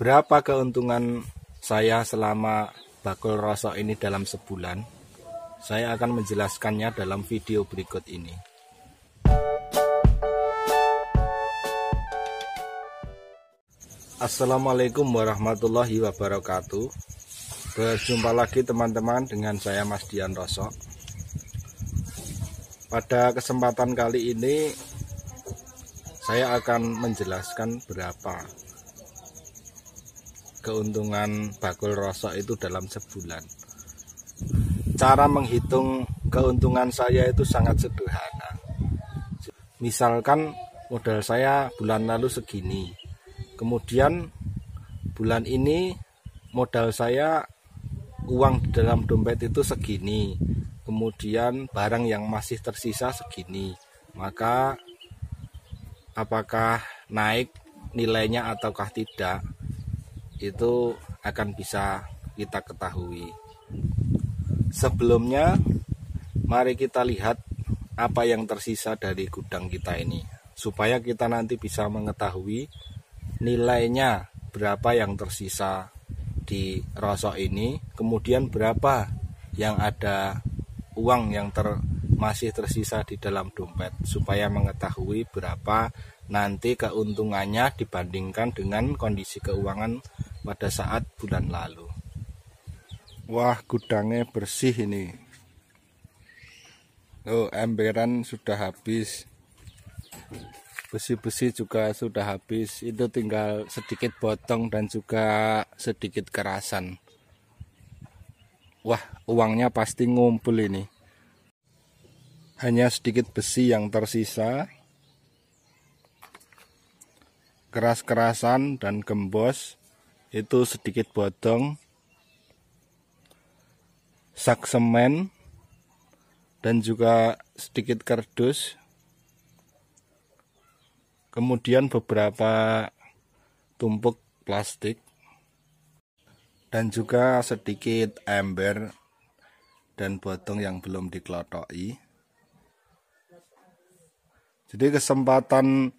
berapa keuntungan saya selama bakul rosok ini dalam sebulan? Saya akan menjelaskannya dalam video berikut ini. Assalamualaikum warahmatullahi wabarakatuh. Berjumpa lagi teman-teman dengan saya Mas Dian Rosok. Pada kesempatan kali ini saya akan menjelaskan berapa keuntungan bakul rosok itu dalam sebulan. Cara menghitung keuntungan saya itu sangat sederhana. Misalkan modal saya bulan lalu segini. Kemudian bulan ini modal saya uang di dalam dompet itu segini. Kemudian barang yang masih tersisa segini. Maka apakah naik nilainya ataukah tidak? itu akan bisa kita ketahui. Sebelumnya, mari kita lihat apa yang tersisa dari gudang kita ini, supaya kita nanti bisa mengetahui nilainya berapa yang tersisa di rosok ini, kemudian berapa yang ada uang yang ter, masih tersisa di dalam dompet, supaya mengetahui berapa nanti keuntungannya dibandingkan dengan kondisi keuangan pada saat bulan lalu. Wah, gudangnya bersih ini. Oh, emberan sudah habis. Besi-besi juga sudah habis. Itu tinggal sedikit botong dan juga sedikit kerasan. Wah, uangnya pasti ngumpul ini. Hanya sedikit besi yang tersisa. Keras-kerasan dan gembos itu sedikit botong, sak semen dan juga sedikit kardus kemudian beberapa tumpuk plastik dan juga sedikit ember dan botong yang belum dikelotoi jadi kesempatan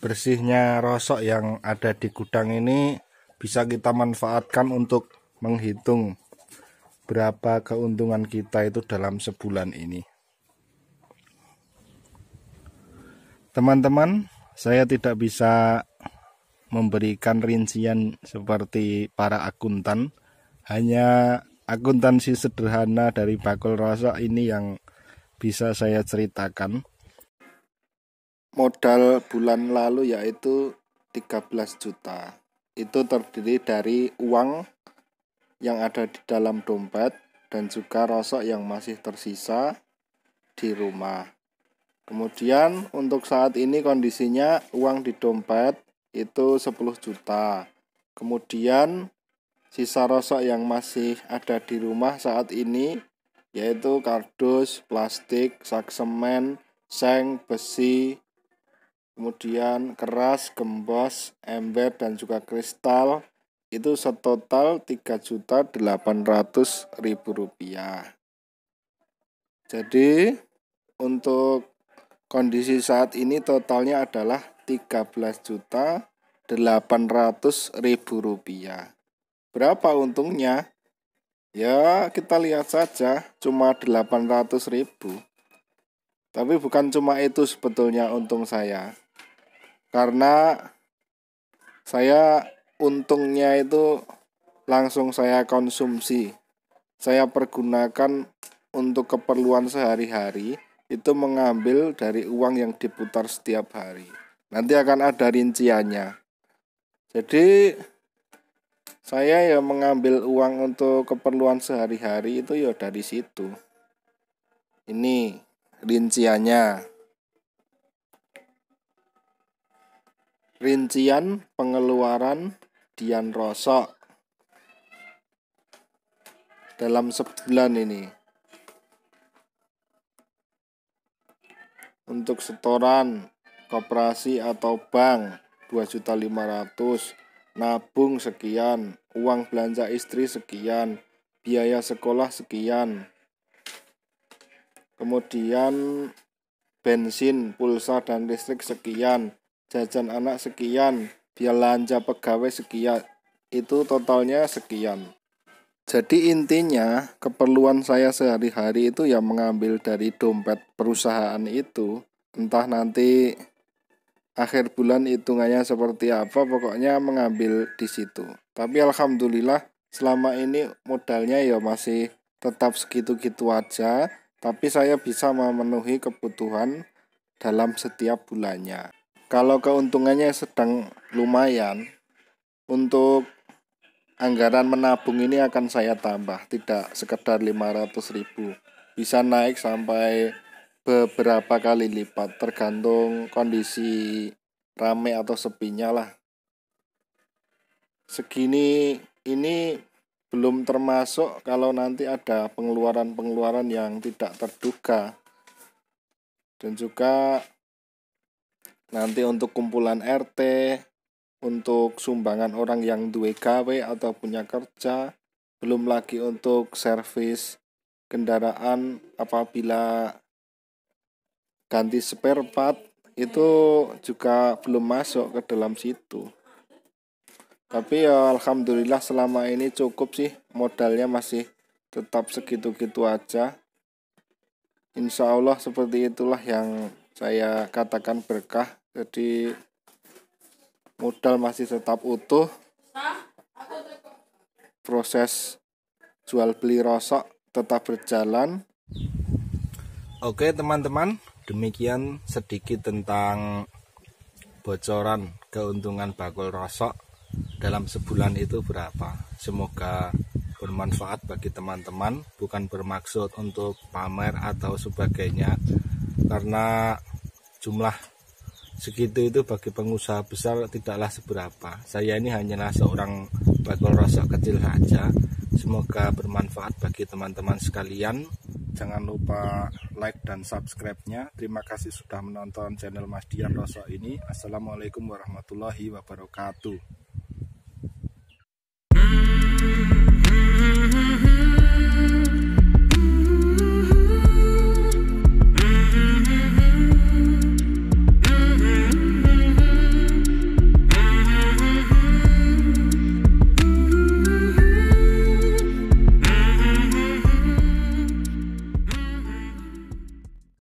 bersihnya rosok yang ada di gudang ini bisa kita manfaatkan untuk menghitung berapa keuntungan kita itu dalam sebulan ini. Teman-teman, saya tidak bisa memberikan rincian seperti para akuntan. Hanya akuntansi sederhana dari Bakul Rasa ini yang bisa saya ceritakan. Modal bulan lalu yaitu 13 juta itu terdiri dari uang yang ada di dalam dompet dan juga rosok yang masih tersisa di rumah. Kemudian untuk saat ini kondisinya uang di dompet itu 10 juta. Kemudian sisa rosok yang masih ada di rumah saat ini yaitu kardus, plastik, sak semen, seng, besi, kemudian keras, gembos, ember dan juga kristal itu setotal Rp3.800.000. Jadi untuk kondisi saat ini totalnya adalah Rp13.800.000. Berapa untungnya? Ya, kita lihat saja cuma 800.000. Tapi bukan cuma itu sebetulnya untung saya karena saya untungnya itu langsung saya konsumsi saya pergunakan untuk keperluan sehari-hari itu mengambil dari uang yang diputar setiap hari nanti akan ada rinciannya jadi saya ya mengambil uang untuk keperluan sehari-hari itu ya dari situ ini rinciannya Rincian pengeluaran Dian Rosok dalam sebulan ini. Untuk setoran koperasi atau bank 2.500, nabung sekian, uang belanja istri sekian, biaya sekolah sekian. Kemudian bensin, pulsa dan listrik sekian jajan anak sekian, belanja pegawai sekian. Itu totalnya sekian. Jadi intinya keperluan saya sehari-hari itu ya mengambil dari dompet perusahaan itu. Entah nanti akhir bulan hitungannya seperti apa, pokoknya mengambil di situ. Tapi alhamdulillah selama ini modalnya ya masih tetap segitu-gitu aja, tapi saya bisa memenuhi kebutuhan dalam setiap bulannya kalau keuntungannya sedang lumayan untuk anggaran menabung ini akan saya tambah tidak sekedar 500 ribu bisa naik sampai beberapa kali lipat tergantung kondisi rame atau sepinya lah segini ini belum termasuk kalau nanti ada pengeluaran-pengeluaran yang tidak terduga dan juga nanti untuk kumpulan RT untuk sumbangan orang yang duwe KW atau punya kerja belum lagi untuk servis kendaraan apabila ganti spare part itu juga belum masuk ke dalam situ tapi ya alhamdulillah selama ini cukup sih modalnya masih tetap segitu-gitu aja insya Allah seperti itulah yang saya katakan berkah jadi modal masih tetap utuh proses jual beli rosok tetap berjalan oke teman-teman demikian sedikit tentang bocoran keuntungan bakul rosok dalam sebulan itu berapa semoga bermanfaat bagi teman-teman bukan bermaksud untuk pamer atau sebagainya karena jumlah segitu itu bagi pengusaha besar tidaklah seberapa. Saya ini hanyalah seorang bakul rasa kecil saja. Semoga bermanfaat bagi teman-teman sekalian. Jangan lupa like dan subscribe-nya. Terima kasih sudah menonton channel Mas Dian Rosok ini. Assalamualaikum warahmatullahi wabarakatuh.